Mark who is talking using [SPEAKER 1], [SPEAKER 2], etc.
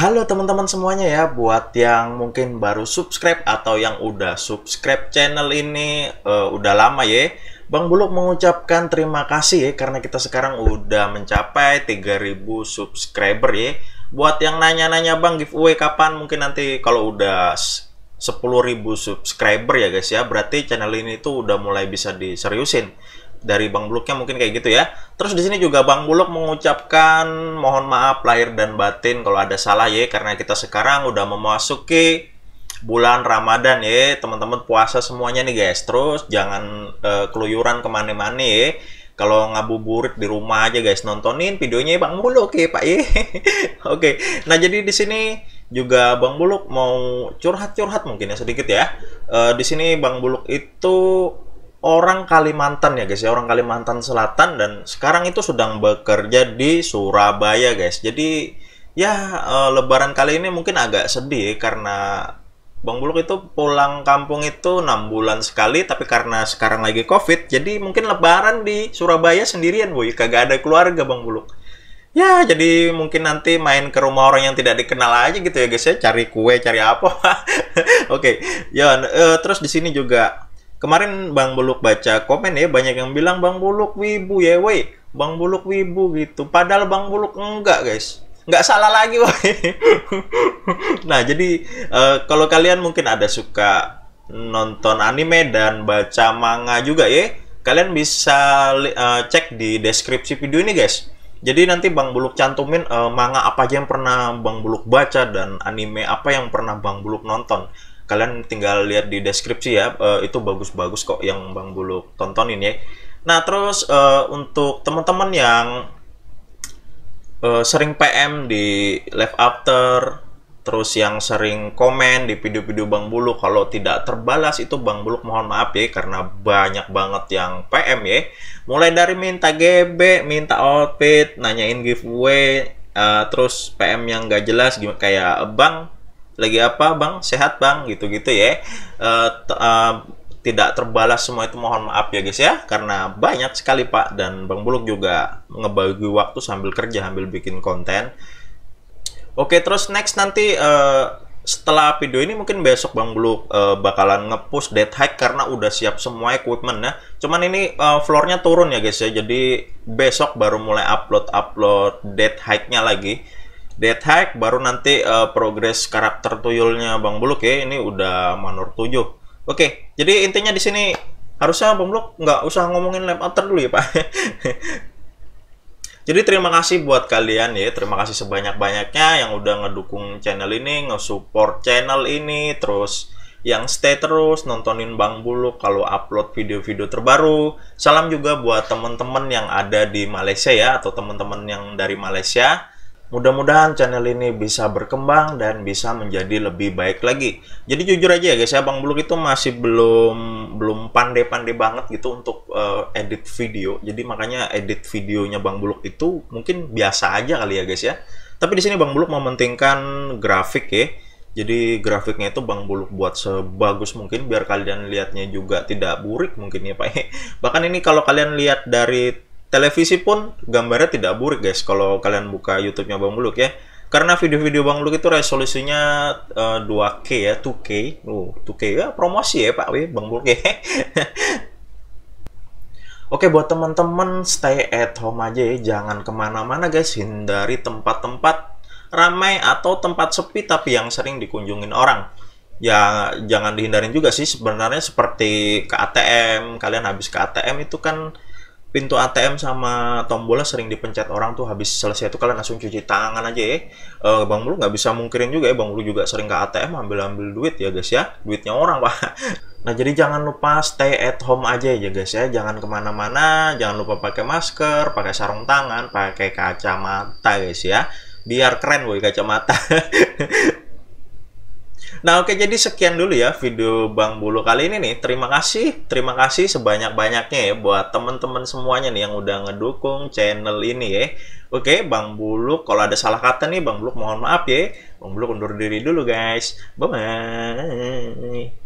[SPEAKER 1] Halo teman-teman semuanya ya, buat yang mungkin baru subscribe atau yang udah subscribe channel ini uh, udah lama ya. Bang Buluk mengucapkan terima kasih ya karena kita sekarang udah mencapai 3000 subscriber ya. Buat yang nanya-nanya Bang giveaway kapan mungkin nanti kalau udah 10.000 subscriber ya guys ya. Berarti channel ini tuh udah mulai bisa diseriusin dari Bang Buluknya mungkin kayak gitu ya. Terus di sini juga Bang Buluk mengucapkan mohon maaf lahir dan batin kalau ada salah ya karena kita sekarang udah memasuki bulan Ramadan ya teman-teman puasa semuanya nih guys terus jangan uh, keluyuran kemana-mana ya kalau ngabuburit di rumah aja guys nontonin videonya Bang Buluk oke ya, Pak ya oke nah jadi di sini juga Bang Buluk mau curhat-curhat mungkin ya sedikit ya uh, di sini Bang Buluk itu orang Kalimantan ya guys ya orang Kalimantan Selatan dan sekarang itu sedang bekerja di Surabaya guys jadi ya e, Lebaran kali ini mungkin agak sedih karena Bang Buluk itu pulang kampung itu enam bulan sekali, tapi karena sekarang lagi COVID, jadi mungkin Lebaran di Surabaya sendirian, boy. Kagak ada keluarga, Bang Buluk. Ya, jadi mungkin nanti main ke rumah orang yang tidak dikenal aja gitu ya, guys ya. Cari kue, cari apa. Oke, okay. ya. e, eh, terus di sini juga kemarin Bang Buluk baca komen ya banyak yang bilang Bang Buluk wibu ya woi Bang Buluk wibu gitu padahal Bang Buluk enggak guys enggak salah lagi woi nah jadi uh, kalau kalian mungkin ada suka nonton anime dan baca manga juga ya kalian bisa uh, cek di deskripsi video ini guys jadi nanti Bang Buluk cantumin uh, manga apa aja yang pernah Bang Buluk baca dan anime apa yang pernah Bang Buluk nonton kalian tinggal lihat di deskripsi ya uh, itu bagus-bagus kok yang Bang Buluk tontonin ya nah terus uh, untuk teman-teman yang uh, sering PM di live after terus yang sering komen di video-video Bang Buluk kalau tidak terbalas itu Bang Buluk mohon maaf ya karena banyak banget yang PM ya mulai dari minta GB minta outfit nanyain giveaway uh, terus PM yang gak jelas kayak Bang lagi apa bang sehat bang gitu-gitu ya uh, uh, tidak terbalas semua itu mohon maaf ya guys ya karena banyak sekali pak dan bang buluk juga ngebagi waktu sambil kerja sambil bikin konten oke terus next nanti uh, setelah video ini mungkin besok Bang Buluk uh, bakalan ngepush dead hike karena udah siap semua equipment ya. Cuman ini uh, floornya turun ya guys ya. Jadi besok baru mulai upload upload dead hike-nya lagi dead hack baru nanti uh, progres karakter tuyulnya Bang Buluk ya ini udah manor 7 oke jadi intinya di sini harusnya Bang Buluk nggak usah ngomongin lab after dulu ya Pak jadi terima kasih buat kalian ya terima kasih sebanyak-banyaknya yang udah ngedukung channel ini nge-support channel ini terus yang stay terus nontonin Bang Buluk kalau upload video-video terbaru. Salam juga buat teman-teman yang ada di Malaysia ya atau teman-teman yang dari Malaysia. Mudah-mudahan channel ini bisa berkembang dan bisa menjadi lebih baik lagi. Jadi jujur aja ya guys, ya Bang Bluk itu masih belum belum pandai-pandai banget gitu untuk uh, edit video. Jadi makanya edit videonya Bang Buluk itu mungkin biasa aja kali ya guys ya. Tapi di sini Bang Buluk mementingkan grafik ya. Jadi grafiknya itu Bang Buluk buat sebagus mungkin biar kalian lihatnya juga tidak burik mungkin ya Pak. Ya. Bahkan ini kalau kalian lihat dari televisi pun gambarnya tidak buruk guys kalau kalian buka YouTube-nya Bang Buluk ya. Karena video-video Bang Buluk itu resolusinya uh, eh, 2K ya, 2K. Uh, 2K ya promosi ya Pak ya, Bang Buluk ya. Oke buat teman-teman stay at home aja ya, jangan kemana-mana guys, hindari tempat-tempat ramai atau tempat sepi tapi yang sering dikunjungin orang. Ya jangan dihindarin juga sih sebenarnya seperti ke ATM, kalian habis ke ATM itu kan pintu ATM sama tombolnya sering dipencet orang tuh habis selesai itu kalian langsung cuci tangan aja ya. E, Bang Bulu nggak bisa mungkirin juga ya, Bang Bulu juga sering ke ATM ambil-ambil duit ya guys ya, duitnya orang pak. Nah jadi jangan lupa stay at home aja ya guys ya, jangan kemana-mana, jangan lupa pakai masker, pakai sarung tangan, pakai kacamata guys ya, biar keren woi kacamata. Nah oke jadi sekian dulu ya video Bang Bulu kali ini nih. Terima kasih, terima kasih sebanyak-banyaknya ya buat teman-teman semuanya nih yang udah ngedukung channel ini ya. Oke Bang Bulu kalau ada salah kata nih Bang Bulu mohon maaf ya. Bang Bulu undur diri dulu guys. Bye bye.